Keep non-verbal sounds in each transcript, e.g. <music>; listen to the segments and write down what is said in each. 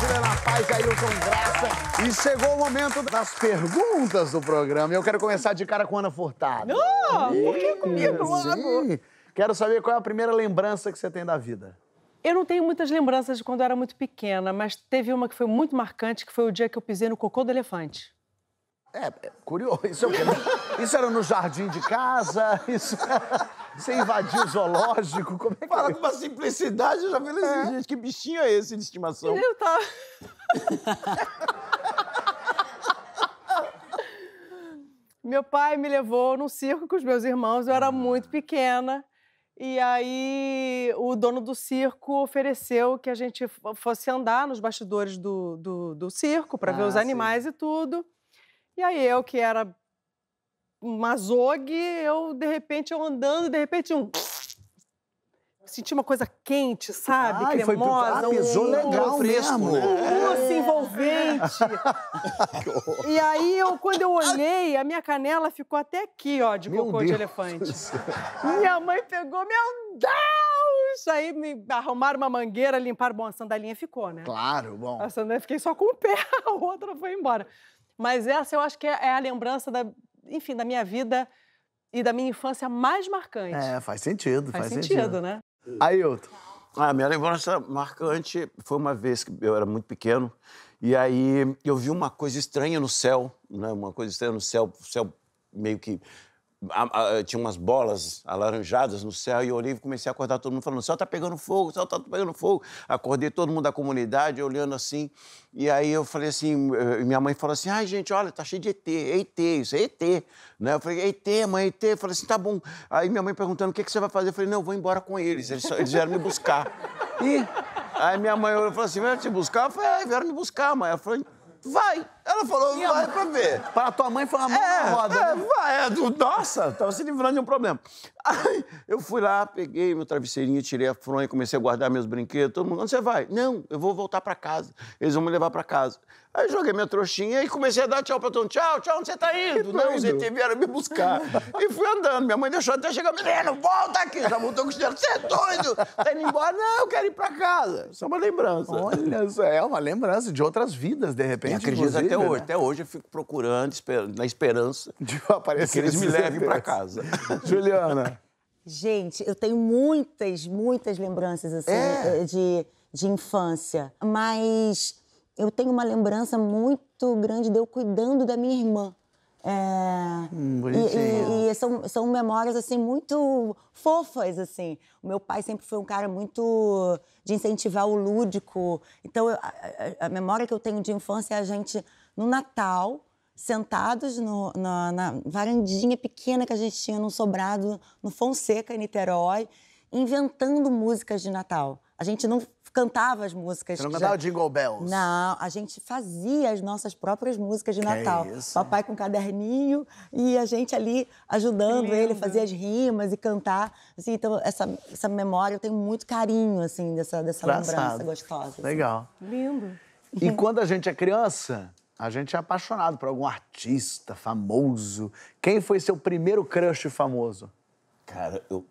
Juliana Paz e Ailton Graça. E chegou o momento das perguntas do programa. Eu quero começar de cara com Ana Furtado. Não, por que comigo Sim. Quero saber qual é a primeira lembrança que você tem da vida. Eu não tenho muitas lembranças de quando eu era muito pequena, mas teve uma que foi muito marcante, que foi o dia que eu pisei no cocô do elefante. É, é curioso. Isso, é isso era no jardim de casa, isso era... <laughs> Você invadiu o zoológico? Como é que Fala é? com uma simplicidade, eu já falei assim, é. gente, que bichinho é esse de estimação? Eu tá. Meu pai me levou num circo com os meus irmãos, eu era ah. muito pequena. E aí o dono do circo ofereceu que a gente fosse andar nos bastidores do, do, do circo para ah, ver os animais sim. e tudo. E aí eu, que era um açougue, eu, de repente, eu andando, de repente, um... <sniffs> Senti uma coisa quente, sabe? Ai, Cremosa. Foi... Ah, um, legal fresco, mesmo. Né? Um é. envolvente. <laughs> e aí, eu, quando eu olhei, a minha canela ficou até aqui, ó, de meu cocô Deus de elefante. <laughs> minha mãe pegou, meu Deus! aí, me arrumaram uma mangueira, limparam. Bom, a sandalinha ficou, né? Claro, bom. A sandalinha fiquei só com o pé, <laughs> a outra foi embora. Mas essa eu acho que é, é a lembrança da, enfim, da minha vida e da minha infância mais marcante. É, faz sentido, faz, faz sentido, sentido. né? Aí, outro. Ah, a minha lembrança marcante foi uma vez que eu era muito pequeno e aí eu vi uma coisa estranha no céu, né? Uma coisa estranha no céu, céu meio que a, a, tinha umas bolas alaranjadas no céu e eu olhei e comecei a acordar todo mundo falando: o céu tá pegando fogo, o céu tá pegando fogo. Acordei todo mundo da comunidade olhando assim. E aí eu falei assim: eh, minha mãe falou assim: ai, gente, olha, tá cheio de ET, ET, isso é ET. Né? Eu falei: ET, mãe, ET. Eu falei assim: tá bom. Aí minha mãe perguntando: o que, que você vai fazer? Eu falei: não, eu vou embora com eles, eles, só, eles vieram me buscar. E aí minha mãe falou assim: vieram te buscar? Eu falei: ai, é, vieram me buscar, mãe. Ela falou: vai. Ela falou, Minha vai mãe... pra ver. Para tua mãe foi uma é, mão é, na roda. É, né? vai, é, nossa, tava se livrando de um problema. <laughs> Aí eu fui lá, peguei meu travesseirinho, tirei a fronha, comecei a guardar meus brinquedos. Todo mundo, onde você vai? Não, eu vou voltar pra casa. Eles vão me levar pra casa. Aí joguei minha trouxinha e comecei a dar tchau pra todo mundo. Tchau, tchau, onde você tá indo? Não, os ET vieram me buscar. e fui andando. Minha mãe deixou até chegar. Menino, volta aqui! Já voltou com o dinheiro. Você é doido? Tá indo embora? Não, eu quero ir pra casa. Isso é uma lembrança. Olha, é uma lembrança de outras vidas, de repente. Eu acredito até né? hoje, né? até hoje eu fico procurando, na esperança <laughs> de aparecer que eles me levem para casa. <laughs> Juliana. Gente, eu tenho muitas, muitas lembranças assim é. Eh, de, de infância, mas eu tenho uma lembrança muito grande de eu cuidando da minha irmã. É, hum, e, e, e são, são memórias assim muito fofas assim. O meu pai sempre foi um cara muito de incentivar o lúdico. Então eu, a, a, memória que eu tenho de infância é a gente no Natal, sentados no, na, na, varandinha pequena que a gente tinha num sobrado no Fonseca, em Niterói, inventando músicas de Natal. A gente não cantava as músicas. Você não cantava já... Jingle Bells? Não, a gente fazia as nossas próprias músicas de que Natal. Isso? Papai com um caderninho e a gente ali ajudando ele a fazer as rimas e cantar. Assim, então, essa, essa memória, eu tenho muito carinho, assim, dessa, dessa lembrança gostosa. Assim. Legal. Lindo. E quando a gente é criança, a gente é apaixonado por algum artista famoso. Quem foi seu primeiro crush famoso? Cara, eu.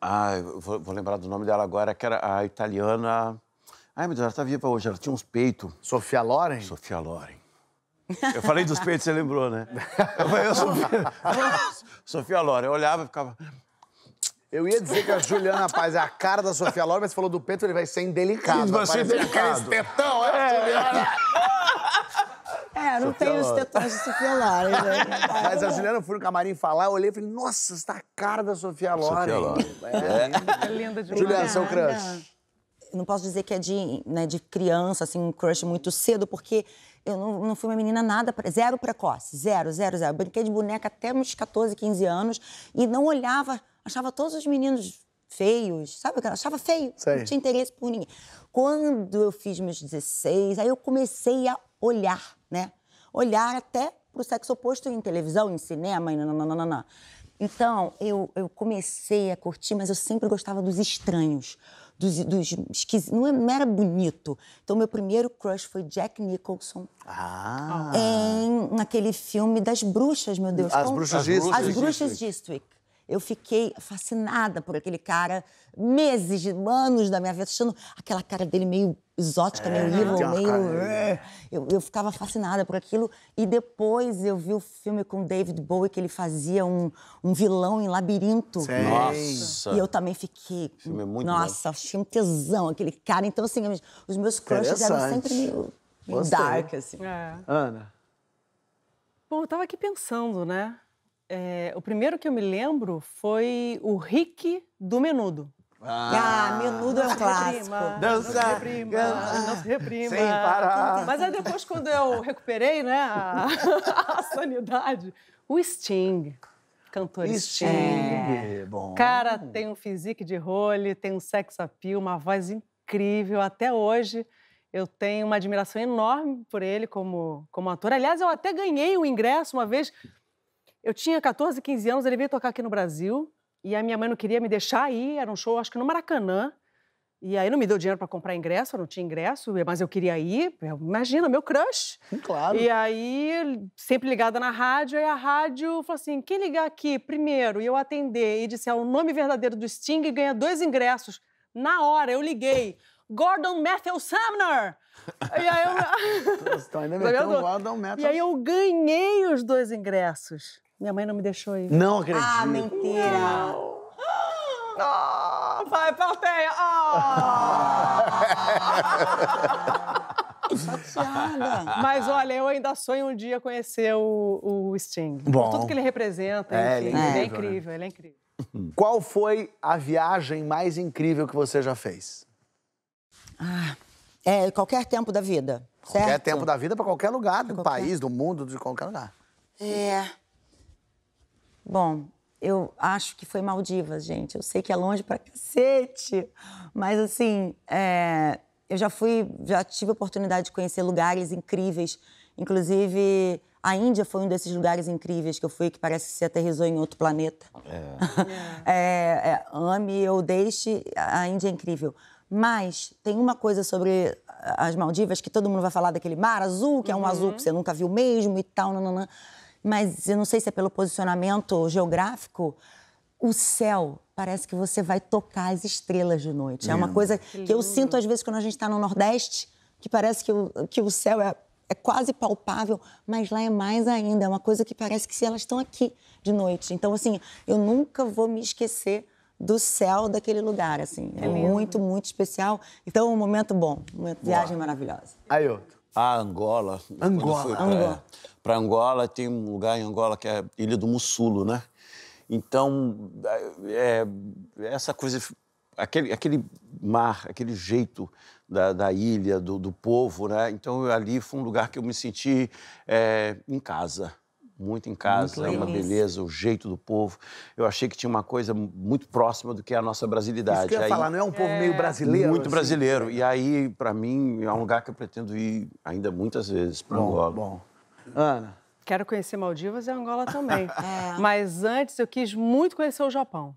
Ah, eu vou, vou lembrar do nome dela agora, que era a italiana. Ai, meu Deus, ela tá viva hoje, ela tinha uns peitos. Sofia Loren? Sofia Loren. Eu falei dos peitos, você lembrou, né? Eu falei, eu, Sofia... <laughs> Sofia Loren. Eu olhava e ficava. Eu ia dizer que a Juliana Paz é a cara da Sofia Loren, mas você falou do peito, ele vai ser indelicado. Vai ser indelicado. espetão, é, é. Juliana? É, não tem os tetões de Sofia Loren. Né? <laughs> Mas a Juliana foi no camarim falar, eu olhei e falei, nossa, está a cara da Sofia Loren. Sofia Loren. É, é. é linda demais. Juliana, seu crush não posso dizer que é de, né, de criança, assim, um crush muito cedo, porque eu não, não fui uma menina nada, zero precoce, zero, zero, zero. Eu brinquei de boneca até uns 14, 15 anos e não olhava, achava todos os meninos feios, sabe? Eu achava feio, Sei. não tinha interesse por ninguém. Quando eu fiz meus 16, aí eu comecei a olhar né? Olhar até para o sexo oposto em televisão, em cinema, e nananana. Então, eu, eu comecei a curtir, mas eu sempre gostava dos estranhos, dos, dos esquisitos. É, não, era bonito. Então, meu primeiro crush foi Jack Nicholson. Ah! Em, naquele filme das bruxas, meu Deus. As como? bruxas As Bruxas, As bruxas District. Eu fiquei fascinada por aquele cara, meses, anos da minha vida, achando aquela cara dele meio exótica, é, meio evil, meio. Né? Eu, eu ficava fascinada por aquilo. E depois eu vi o filme com David Bowie, que ele fazia um, um vilão em labirinto. Sei. Nossa! E eu também fiquei. O filme é muito nossa, bom. achei um tesão aquele cara. Então, assim, os meus crushes eram sempre meio, meio dark, assim. É. Ana. Bom, eu tava aqui pensando, né? É, o primeiro que eu me lembro foi o Rick do Menudo. Ah, ah, menudo é um clássico. Reprima, dança, não se reprima, dança, não se reprima. Sem parar. Mas aí depois, quando eu recuperei né, a, <laughs> a sanidade, o Sting, cantor Sting. É. Bom. Cara, tem um physique de role, tem um sex appeal, uma voz incrível. Até hoje, eu tenho uma admiração enorme por ele como, como ator. Aliás, eu até ganhei um ingresso uma vez eu tinha 14, 15 anos, ele veio tocar aqui no Brasil e a minha mãe não queria me deixar ir. Era um show, acho que no Maracanã. E aí não me deu dinheiro para comprar ingresso, eu não tinha ingresso, mas eu queria ir. Imagina, meu crush. Claro. E aí, sempre ligada na rádio, aí a rádio falou assim: quem ligar aqui primeiro e eu atender e disser o nome verdadeiro do Sting ganha dois ingressos. Na hora, eu liguei. Gordon Matthew Sumner! E aí eu. <laughs> Nossa, então ainda <laughs> Gordon Matthew. E aí eu ganhei os dois ingressos. Minha mãe não me deixou ir. Não ah, acredito. Ah, mentira. Não. Ah, vai, plateia. Ah. Chateada. Mas olha, eu ainda sonho um dia conhecer o, o Sting. Bom. Tudo que ele representa, é, ele é incrível, é. Né? incrível, ele é incrível. Qual foi a viagem mais incrível que você já fez? Ah, é qualquer tempo da vida. Certo? Qualquer tempo da vida para qualquer lugar, do qualquer... país, do mundo, de qualquer lugar. É. Bom, eu acho que foi Maldivas, gente. Eu sei que é longe pra cacete, mas assim, é... eu já fui, já tive a oportunidade de conhecer lugares incríveis. Inclusive, a Índia foi um desses lugares incríveis que eu fui, que parece que se aterrizou em outro planeta. É. <laughs> é, é ame ou deixe, a Índia é incrível. Mas tem uma coisa sobre as Maldivas que todo mundo vai falar daquele mar azul, que é um uhum. azul que você nunca viu mesmo e tal, nananã mas eu não sei se é pelo posicionamento geográfico, o céu parece que você vai tocar as estrelas de noite. É uma coisa que, eu sinto às vezes quando a gente está no Nordeste, que parece que o, que o céu é, é quase palpável, mas lá é mais ainda. É uma coisa que parece que se elas estão aqui de noite. Então, assim, eu nunca vou me esquecer do céu daquele lugar, assim. É, é muito, muito especial. Então, um momento bom, uma viagem maravilhosa. outro ah, Angola. Angola. Angola. Para Angola, tem um lugar em Angola que é Ilha do Mussulo, né? Então, é, é, essa coisa, aquele, aquele mar, aquele jeito da, da ilha, do, do povo, né? Então, ali foi um lugar que eu me senti é, em casa muito em casa, muito é uma beleza, o jeito do povo. Eu achei que tinha uma coisa muito próxima do que é a nossa brasilidade. Isso que eu ia aí, falar, não é um povo é... meio brasileiro? Muito assim. brasileiro. E aí, para mim, é um lugar que eu pretendo ir ainda muitas vezes para Angola. Bom, Ana. Quero conhecer Maldivas e Angola também. é. <laughs> Mas antes eu quis muito conhecer o Japão.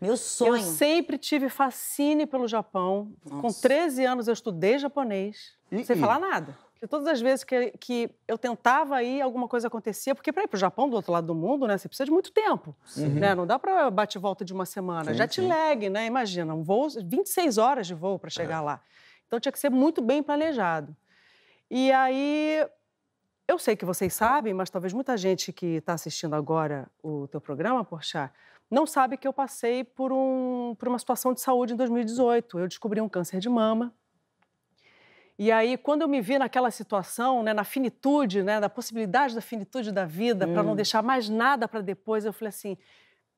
Meu sonho. Eu sempre tive fascínio pelo Japão. Nossa. Com 13 anos eu estudei japonês, e, sem e... falar nada que todas as vezes que, que eu tentava ir, alguma coisa acontecia, porque para ir para o Japão, do outro lado do mundo, né, você precisa de muito tempo, uhum. né? Não dá para bater volta de uma semana. Sim, Já te sim. lag, né? Imagina, um voo, 26 horas de voo para é. chegar é. lá. Então tinha que ser muito bem planejado. E aí, eu sei que vocês sabem, mas talvez muita gente que está assistindo agora o teu programa, Porchat, não sabe que eu passei por, um, por uma situação de saúde em 2018. Eu descobri um câncer de mama. E aí, quando eu me vi naquela situação, né, na finitude, né, na possibilidade da finitude da vida, hum. para não deixar mais nada para depois, eu falei assim: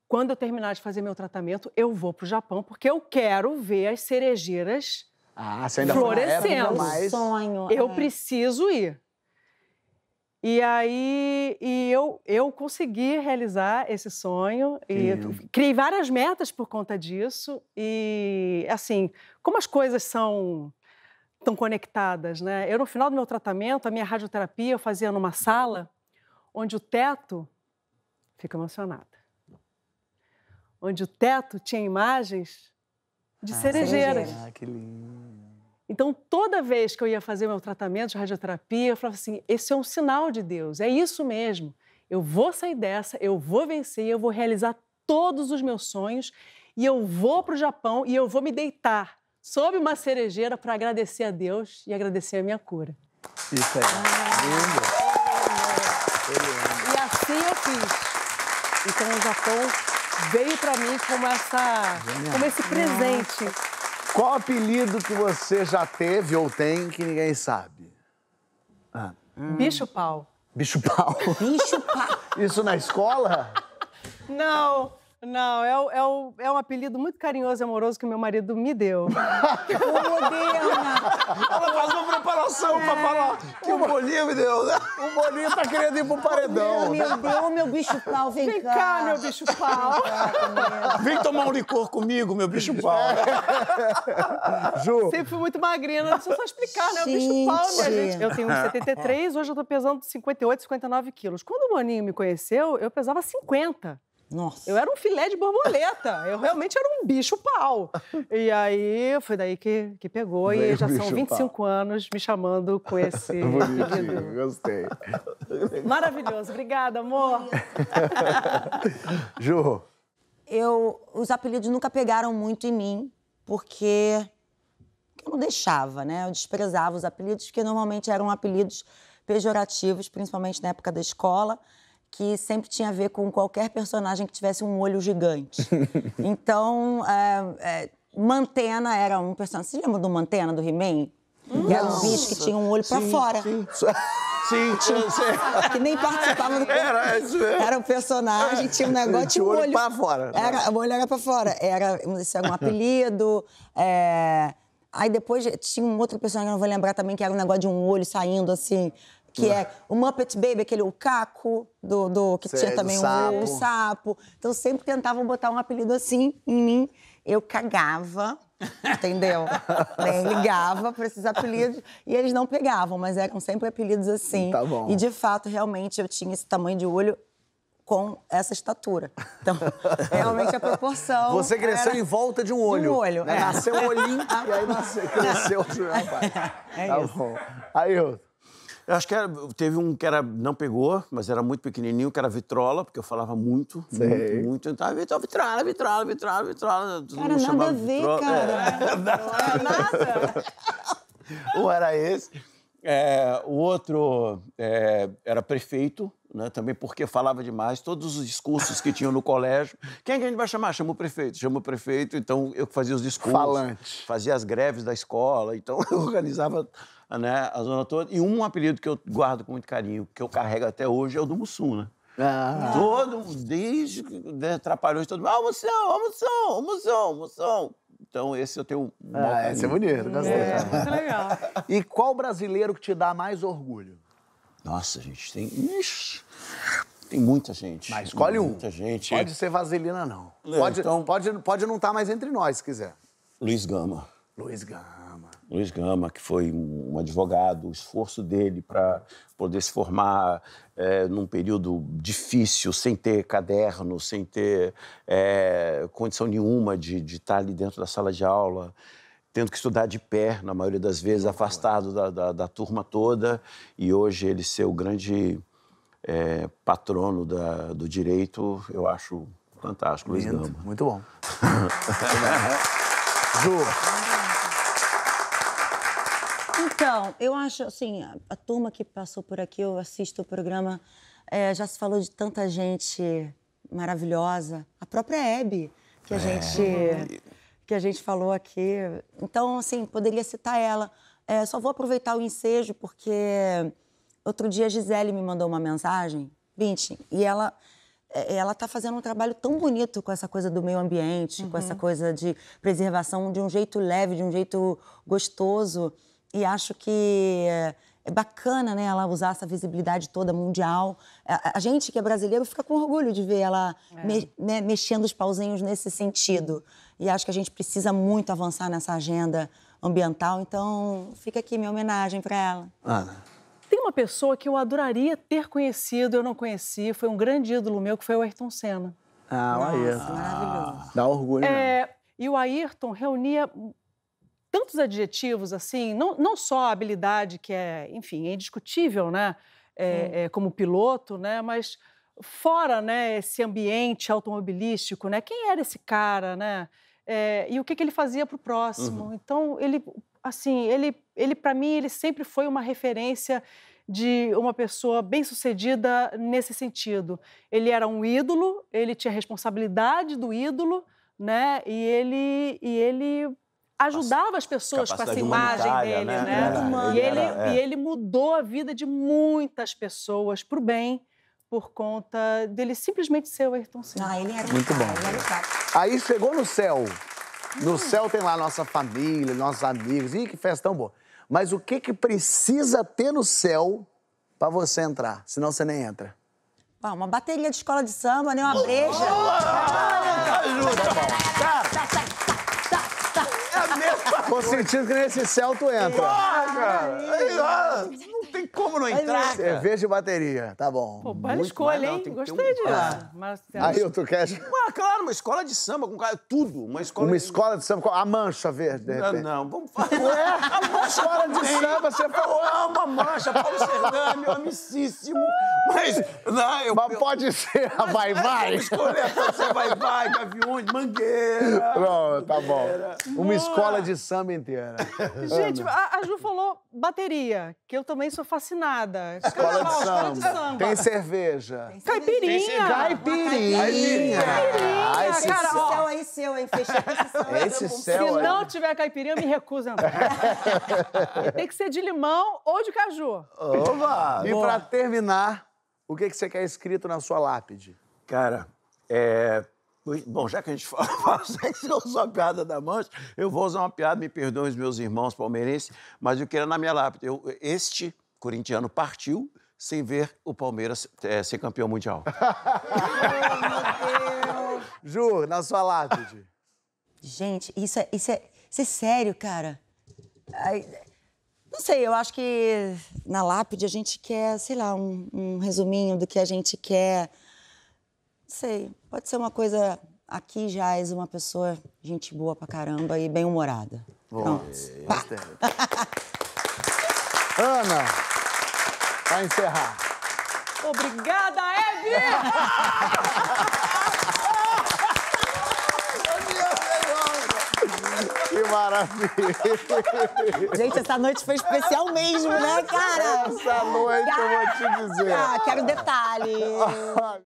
quando eu terminar de fazer meu tratamento, eu vou para o Japão, porque eu quero ver as cerejeiras ah, você ainda florescendo. É, mais... É sonho, eu é. preciso ir. E aí e eu, eu consegui realizar esse sonho e criei várias metas por conta disso. E assim, como as coisas são estão conectadas, né? Eu, no final do meu tratamento, a minha radioterapia eu fazia numa sala onde o teto... fica emocionada. Onde o teto tinha imagens de ah, cerejeiras. Ah, que lindo. Então, toda vez que eu ia fazer meu tratamento de radioterapia, eu falava assim: esse é um sinal de Deus, é isso mesmo. Eu vou sair dessa, eu vou vencer, eu vou realizar todos os meus sonhos e eu vou para o Japão e eu vou me deitar sob uma cerejeira para agradecer a Deus e agradecer a minha cura. Isso aí. Ah, lindo. E assim eu fiz. Então o Japão veio para mim como essa, como esse presente. Nossa. Qual apelido que você já teve ou tem que ninguém sabe? Ah. Hum. Bicho pau. Bicho pau. Bicho pau. Isso na escola? Não. Não, é, o, é, o, é um apelido muito carinhoso e amoroso que meu marido me deu. o <laughs> Moderna! Ela faz uma preparação é. pra falar que o, o Bolinho me deu, né? O Bolinho tá querendo ir pro paredão. Meu, meu Deus, meu bicho pau, vem, vem cá. cá. meu bicho pau. Vem, tomar um licor comigo, meu bicho pau. <laughs> Ju. Sempre fui muito magrina, não precisa só explicar, né? O bicho pau, minha gente. Eu tenho 73, <laughs> hoje eu tô pesando 58, 59 quilos. Quando o Boninho me conheceu, eu pesava 50. Nossa. Eu era um filé de borboleta. Eu realmente era um bicho pau. E aí foi daí que, que pegou e já são 25 pau. anos me chamando com esse. <laughs> Bonitinho, gostei. Maravilhoso. Obrigada, amor. Ju. Eu, os apelidos nunca pegaram muito em mim, porque eu não deixava, né? Eu desprezava os apelidos, porque normalmente eram apelidos pejorativos, principalmente na época da escola que sempre tinha a ver com qualquer personagem que tivesse um olho gigante. <laughs> então, é, é, Mantena era um personagem. Você lembra do Mantena, do He-Man? Era um bicho que tinha um olho para fora. Sim. <laughs> Sim, <laughs> tinha, que nem participava do era, era um personagem, tinha um negócio, tinha um olho. olho pra fora. Né? Era, o olho era pra fora. Era, isso era um apelido. É... Aí depois tinha um outro personagem, não vou lembrar também, que era um negócio de um olho saindo assim que é o ah. Muppet Baby, aquele o caco do, do que Cê tinha é também sapo. um sapo. Então sempre tentavam botar um apelido assim em mim. Eu cagava, entendeu? <laughs> Nem né, ligava para esses apelidos e eles não pegavam, mas eram sempre apelidos assim. Tá bom. E de fato, realmente eu tinha esse tamanho de olho com essa estatura. Então, <laughs> realmente a proporção. Você cresceu era... em volta de um olho. De um olho. Né? É. Nasceu um olhinho e aí nasceu, <laughs> cresceu outro rapaz. É tá isso. bom. Aí, eu... Eu acho que era, teve um que era não pegou, mas era muito pequenininho, que era vitrola, porque eu falava muito, Sei. muito, muito. Então, ah, vitrola, vitrola, vitrola, vitrola, vitrola. Cara, nada a ver, vitrola. cara. É. <laughs> nada. É <laughs> um era esse. É, o outro é, era prefeito, né, também porque falava demais. Todos os discursos que tinham no <laughs> colégio. Quem é que a gente vai chamar? Chama o prefeito. Chama o prefeito, então eu fazia os discursos. Falante. Fazia as greves da escola, então eu organizava né, a zona toda. E um apelido que eu guardo com muito carinho, que eu carrego até hoje, é o do Mussum, né? Ah. Todo, desde né, Trapalhões, todo mundo, ah, Mussum, Mussum, Mussum, Mussum. Então, esse eu tenho um Ah, carinho. esse é bonito, É, muito legal. E qual brasileiro que te dá mais orgulho? Nossa, gente, tem... Ixi. Tem muita gente. Mas escolhe um. Muita gente. Pode ser vaselina, não. É, pode, então... pode, pode não estar tá mais entre nós, se quiser. Luiz Gama. Luiz Gama. Luiz Gama, que foi um advogado, o esforço dele para poder se formar é, num período difícil, sem ter caderno, sem ter é, condição nenhuma de, de estar tá ali dentro da sala de aula tendo que estudar de pé, na maioria das vezes, afastado da, da, da turma toda, e hoje ele ser o grande é, patrono da, do direito, eu acho fantástico, Luiz Lindo, Gama. Muito bom. <laughs> Ju, então, eu acho, assim, a, a, turma que passou por aqui, eu assisto o programa, é, já se falou de tanta gente maravilhosa. A própria Hebe, que a é. gente uhum. que a gente falou aqui. Então, assim, poderia citar ela. É, só vou aproveitar o ensejo, porque outro dia a Gisele me mandou uma mensagem, 20, e ela é, ela tá fazendo um trabalho tão bonito com essa coisa do meio ambiente, uhum. com essa uhum. coisa de preservação de um jeito leve, de um jeito gostoso e acho que eh, é bacana né, ela usar essa visibilidade toda mundial. A, gente que é brasileiro fica com orgulho de ver ela é. me, né, mexendo os pauzinhos nesse sentido. E acho que a gente precisa muito avançar nessa agenda ambiental, então fica aqui minha homenagem para ela. Ana. Ah. Tem uma pessoa que eu adoraria ter conhecido, eu não conheci, foi um grande ídolo meu, que foi o Ayrton Senna. Ah, Nossa, o Ayrton. Maravilhoso. Dá orgulho, é, E o Ayrton reunia tantos adjetivos assim, não, não só a habilidade que é, enfim, é indiscutível, né? É, é, como piloto, né? Mas fora, né? Esse ambiente automobilístico, né? Quem era esse cara, né? É, e o que, que ele fazia para o próximo? Uhum. Então ele, assim, ele, ele para mim ele sempre foi uma referência de uma pessoa bem-sucedida nesse sentido. Ele era um ídolo, ele tinha responsabilidade do ídolo, né? E ele, e ele ajudava as pessoas com essa imagem dele, né? né? É, E, ele, é. e ele mudou a vida de muitas pessoas para o bem por conta dele simplesmente ser o Ayrton Senna. Ah, ele era Muito cara, bom. Ele era Aí chegou no céu. No hum. céu tem lá nossa família, nossos amigos. Ih, que festa tão boa. Mas o que, que precisa ter no céu para você entrar? Senão você nem entra. Ah, uma bateria de escola de samba, né? Uma breja. Oh, oh, oh, oh, Tô sentindo que nesse céu tu entra. Porra, cara! Aí, tem como não entrar. Cerveja e bateria, tá bom. Pô, bela escolha, hein? Gostei um... disso. Ah. Aí outro quer. Ah, claro, uma escola de samba com cara, tudo. Uma escola. Uma de... escola de samba a mancha verde, de repente. Não, não. vamos falar. Ué, a escola de samba, você falou. Ah, é uma mancha, Paulo Serrano, meu amicíssimo. Mas. Não, eu, Mas pode ser a vai-vai. É, escolher, pode ser vai-vai, gaviões, mangueira. Pronto, tá bom. Uma escola de samba inteira. Gente, a, a Ju falou bateria, que eu também sou sou fascinada. Escola de samba. Escola de samba. Tem cerveja. Tem caipirinha. Tem caipirinha. Caipirinha. Ah, esse cara, céu ó. aí é seu, hein? Fechei esse céu. Esse céu Se é... não tiver caipirinha, eu me recuso a entrar. <laughs> Tem que ser de limão ou de caju. Oba! E Boa. pra terminar, o que, que você quer escrito na sua lápide? Cara, é... Bom, já que a gente <laughs> fala, assim, eu sou a piada da mancha, eu vou usar uma piada, me perdoem os meus irmãos palmeirenses, mas eu queria na minha lápide. Eu, este corintiano partiu sem ver o Palmeiras é, ser campeão mundial. Deus! <laughs> Ju, na sua lápide. Gente, isso é, isso é, isso é sério, cara. Ai, não sei, eu acho que na lápide a gente quer, sei lá, um, um resuminho do que a gente quer. Não sei, pode ser uma coisa. Aqui já és uma pessoa, gente boa pra caramba e bem humorada. Vamos. Pronto. É, Ana! Vai encerrar. Obrigada, Hebe! <laughs> que maravilha! Gente, essa noite foi especial mesmo, né, cara? Essa noite eu vou te dizer. Ah, quero detalhes. <laughs>